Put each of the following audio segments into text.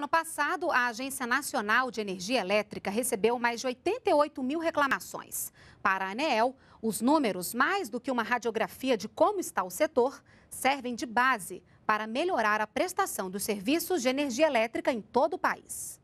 ano passado, a Agência Nacional de Energia Elétrica recebeu mais de 88 mil reclamações. Para a ANEEL, os números, mais do que uma radiografia de como está o setor, servem de base para melhorar a prestação dos serviços de energia elétrica em todo o país.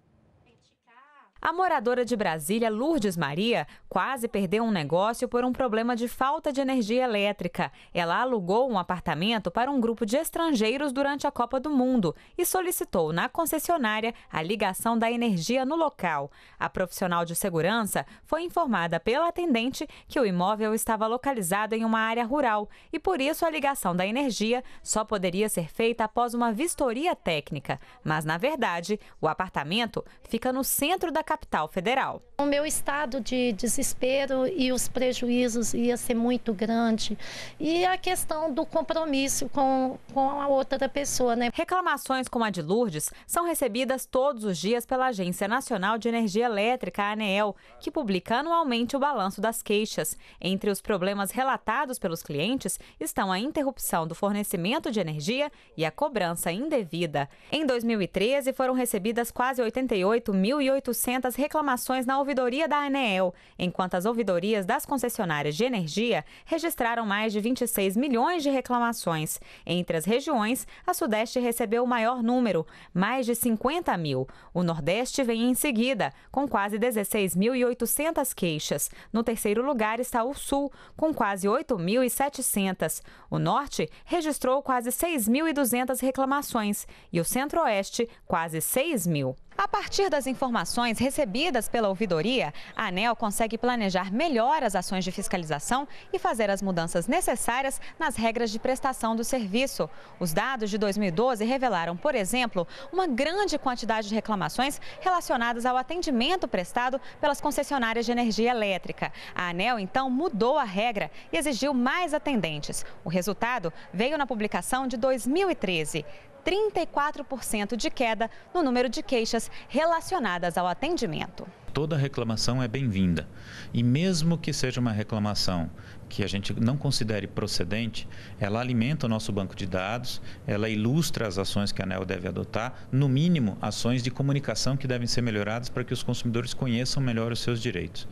A moradora de Brasília, Lourdes Maria, quase perdeu um negócio por um problema de falta de energia elétrica. Ela alugou um apartamento para um grupo de estrangeiros durante a Copa do Mundo e solicitou na concessionária a ligação da energia no local. A profissional de segurança foi informada pela atendente que o imóvel estava localizado em uma área rural e por isso a ligação da energia só poderia ser feita após uma vistoria técnica. Mas na verdade, o apartamento fica no centro da capital capital federal. O meu estado de desespero e os prejuízos ia ser muito grande. E a questão do compromisso com, com a outra pessoa, né? Reclamações como a de Lourdes são recebidas todos os dias pela Agência Nacional de Energia Elétrica, a ANEEL, que publica anualmente o balanço das queixas. Entre os problemas relatados pelos clientes estão a interrupção do fornecimento de energia e a cobrança indevida. Em 2013, foram recebidas quase 88.800 apresenta reclamações na ouvidoria da Anel, enquanto as ouvidorias das concessionárias de energia registraram mais de 26 milhões de reclamações. Entre as regiões, a Sudeste recebeu o maior número, mais de 50 mil. O Nordeste vem em seguida, com quase 16.800 queixas. No terceiro lugar está o Sul, com quase 8.700. O Norte registrou quase 6.200 reclamações e o Centro-Oeste, quase 6 mil. A partir das informações recebidas pela ouvidoria, a ANEL consegue planejar melhor as ações de fiscalização e fazer as mudanças necessárias nas regras de prestação do serviço. Os dados de 2012 revelaram, por exemplo, uma grande quantidade de reclamações relacionadas ao atendimento prestado pelas concessionárias de energia elétrica. A ANEL, então, mudou a regra e exigiu mais atendentes. O resultado veio na publicação de 2013. 34% de queda no número de queixas relacionadas ao atendimento. Toda reclamação é bem-vinda. E mesmo que seja uma reclamação que a gente não considere procedente, ela alimenta o nosso banco de dados, ela ilustra as ações que a ANEL deve adotar, no mínimo, ações de comunicação que devem ser melhoradas para que os consumidores conheçam melhor os seus direitos.